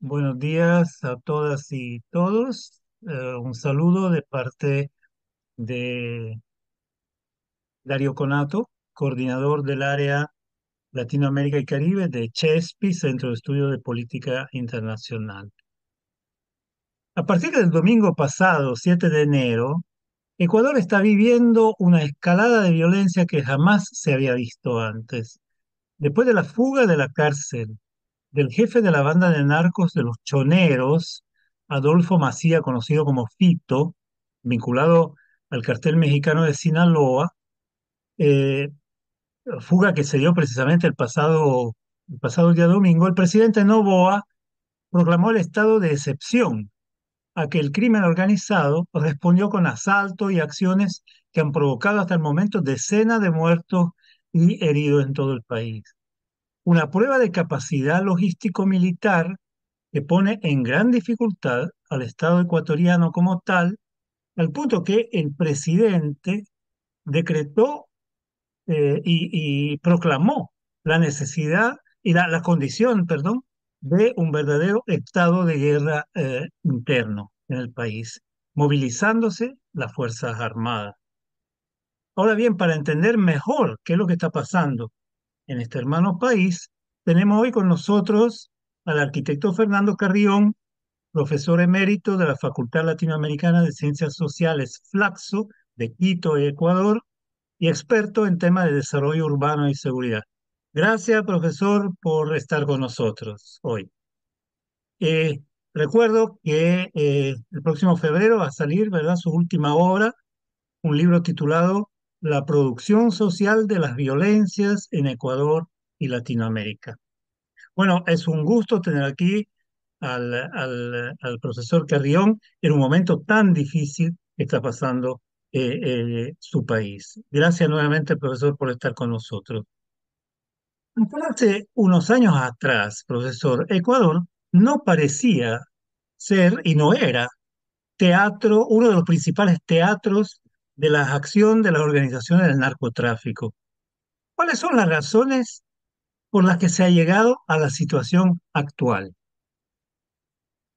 Buenos días a todas y todos. Eh, un saludo de parte de Dario Conato, coordinador del área Latinoamérica y Caribe de CHESPI, Centro de Estudio de Política Internacional. A partir del domingo pasado, 7 de enero, Ecuador está viviendo una escalada de violencia que jamás se había visto antes. Después de la fuga de la cárcel del jefe de la banda de narcos de los Choneros, Adolfo Macía, conocido como Fito, vinculado al cartel mexicano de Sinaloa, eh, fuga que se dio precisamente el pasado, el pasado día domingo, el presidente Novoa proclamó el estado de excepción a que el crimen organizado respondió con asalto y acciones que han provocado hasta el momento decenas de muertos y heridos en todo el país una prueba de capacidad logístico-militar que pone en gran dificultad al Estado ecuatoriano como tal, al punto que el presidente decretó eh, y, proclamó la necesidad y la, condición, perdón, de un verdadero estado de guerra eh, interno en el país, movilizándose las Fuerzas Armadas. Ahora bien, para entender mejor qué es lo que está pasando en este hermano país, tenemos hoy con nosotros al arquitecto Fernando Carrión, profesor emérito de la Facultad Latinoamericana de Ciencias Sociales Flaxo de Quito, Ecuador, y experto en temas de desarrollo urbano y seguridad. Gracias, profesor, por estar con nosotros hoy. Eh, recuerdo que eh, el próximo febrero va a salir, ¿verdad?, su última obra, un libro titulado la producción social de las violencias en Ecuador y Latinoamérica. Bueno, es un gusto tener aquí al, profesor Carrión en un momento tan difícil que está pasando eh, eh, su país. Gracias nuevamente, profesor, por estar con nosotros. Hace unos años atrás, profesor, Ecuador no parecía ser y no era teatro, uno de los principales teatros de la acción de las organizaciones del narcotráfico. ¿Cuáles son las razones por las que se ha llegado a la situación actual?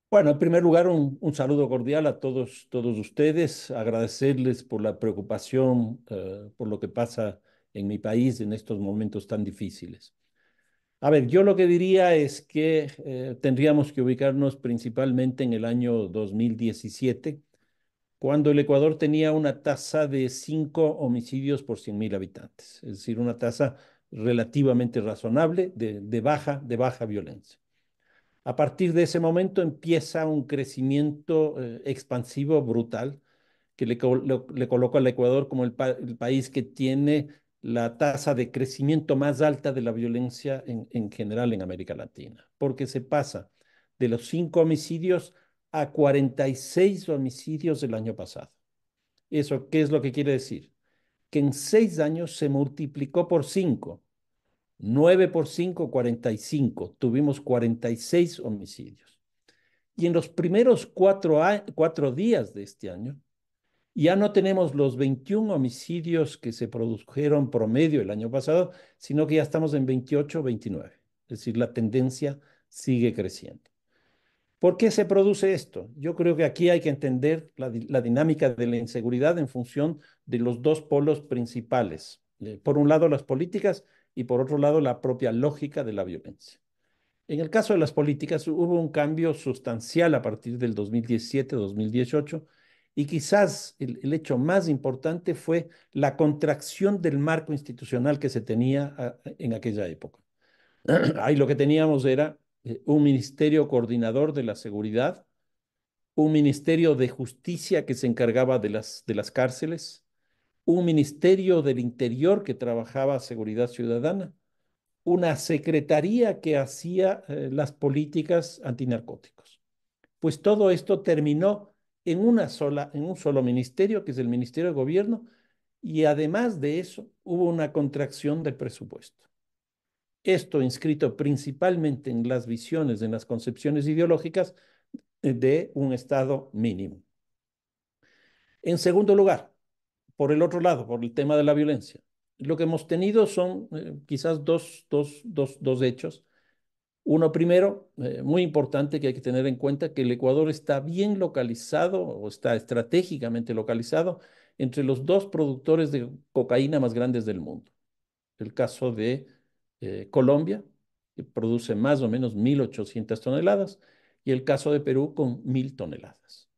Bueno, en primer lugar, un, saludo cordial a todos, todos ustedes, agradecerles por la preocupación eh, por lo que pasa en mi país en estos momentos tan difíciles. A ver, yo lo que diría es que eh, tendríamos que ubicarnos principalmente en el año 2017 cuando el Ecuador tenía una tasa de 5 homicidios por 100.000 habitantes, es decir, una tasa relativamente razonable de, baja, de baja violencia. A partir de ese momento empieza un crecimiento eh, expansivo brutal que le, coloca al Ecuador como el, país que tiene la tasa de crecimiento más alta de la violencia en, en general en América Latina, porque se pasa de los cinco homicidios a 46 homicidios del año pasado. ¿Eso qué es lo que quiere decir? Que en seis años se multiplicó por cinco. 9 por 5, 45. Tuvimos 46 homicidios. Y en los primeros cuatro, cuatro días de este año, ya no tenemos los 21 homicidios que se produjeron promedio el año pasado, sino que ya estamos en 28, 29. Es decir, la tendencia sigue creciendo. ¿Por qué se produce esto? Yo creo que aquí hay que entender la, dinámica de la inseguridad en función de los dos polos principales. Por un lado, las políticas y por otro lado, la propia lógica de la violencia. En el caso de las políticas, hubo un cambio sustancial a partir del 2017-2018 y quizás el, hecho más importante fue la contracción del marco institucional que se tenía ah, en aquella época. Ahí lo que teníamos era eh, un ministerio coordinador de la seguridad, un ministerio de justicia que se encargaba de las, de las cárceles, un ministerio del interior que trabajaba seguridad ciudadana, una secretaría que hacía eh, las políticas antinarcóticos. Pues todo esto terminó en, una sola, en un solo ministerio, que es el Ministerio de Gobierno, y además de eso hubo una contracción del presupuesto esto inscrito principalmente en las visiones, en las concepciones ideológicas eh, de un Estado mínimo. En segundo lugar, por el otro lado, por el tema de la violencia, lo que hemos tenido son eh, quizás dos, hechos. Uno primero, eh, muy importante que hay que tener en cuenta, que el Ecuador está bien localizado o está estratégicamente localizado entre los dos productores de cocaína más grandes del mundo. El caso de eh, Colombia, produce más o menos 1.800 toneladas, y el caso de Perú con 1.000 toneladas.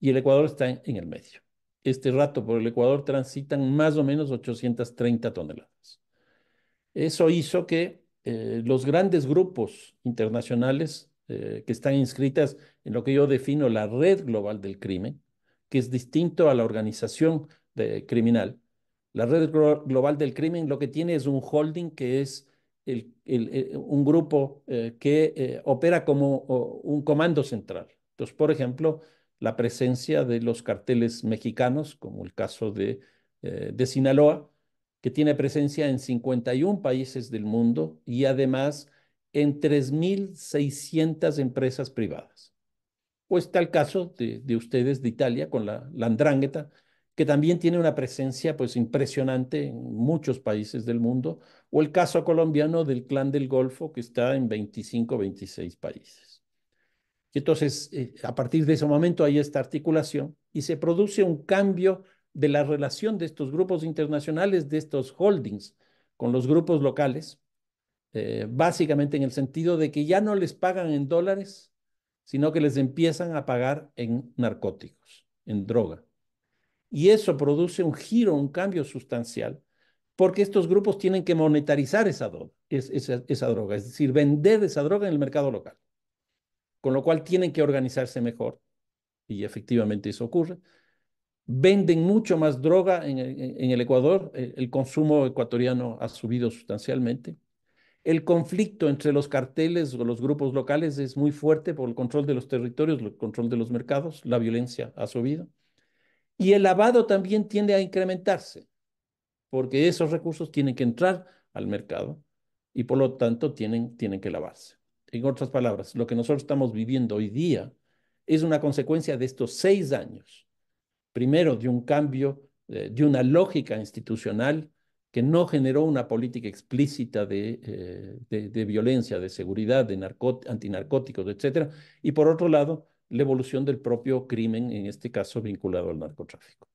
Y el Ecuador está en, el medio. Este rato por el Ecuador transitan más o menos 830 toneladas. Eso hizo que eh, los grandes grupos internacionales eh, que están inscritas en lo que yo defino la red global del crimen, que es distinto a la organización de, criminal, la red global del crimen lo que tiene es un holding que es eh, un grupo eh, que eh, opera como un comando central. Entonces, por ejemplo, la presencia de los carteles mexicanos, como el caso de, Sinaloa, que tiene presencia en 51 países del mundo y además en 3.600 empresas privadas. O está el caso de, ustedes de Italia con la, la que también tiene una presencia pues impresionante en muchos países del mundo, o el caso colombiano del clan del Golfo, que está en 25, 26 países. Y entonces, eh, a partir de ese momento hay esta articulación y se produce un cambio de la relación de estos grupos internacionales, de estos holdings, con los grupos locales, eh, básicamente en el sentido de que ya no les pagan en dólares, sino que les empiezan a pagar en narcóticos, en droga. Y eso produce un giro, un cambio sustancial, porque estos grupos tienen que monetarizar esa, droga, es decir, vender esa droga en el mercado local. Con lo cual tienen que organizarse mejor, y efectivamente eso ocurre. Venden mucho más droga en el Ecuador, e, el consumo ecuatoriano ha subido sustancialmente. El conflicto entre los carteles o los grupos locales es muy fuerte por el control de los territorios, el control de los mercados, la violencia ha subido. Y el lavado también tiende a incrementarse, porque esos recursos tienen que entrar al mercado y por lo tanto tienen, tienen que lavarse. En otras palabras, lo que nosotros estamos viviendo hoy día es una consecuencia de estos seis años. Primero, de un cambio, eh, de una lógica institucional que no generó una política explícita de, eh, de violencia, de seguridad, de antinarcóticos, etcétera, Y por otro lado, la evolución del propio crimen, en este caso vinculado al narcotráfico.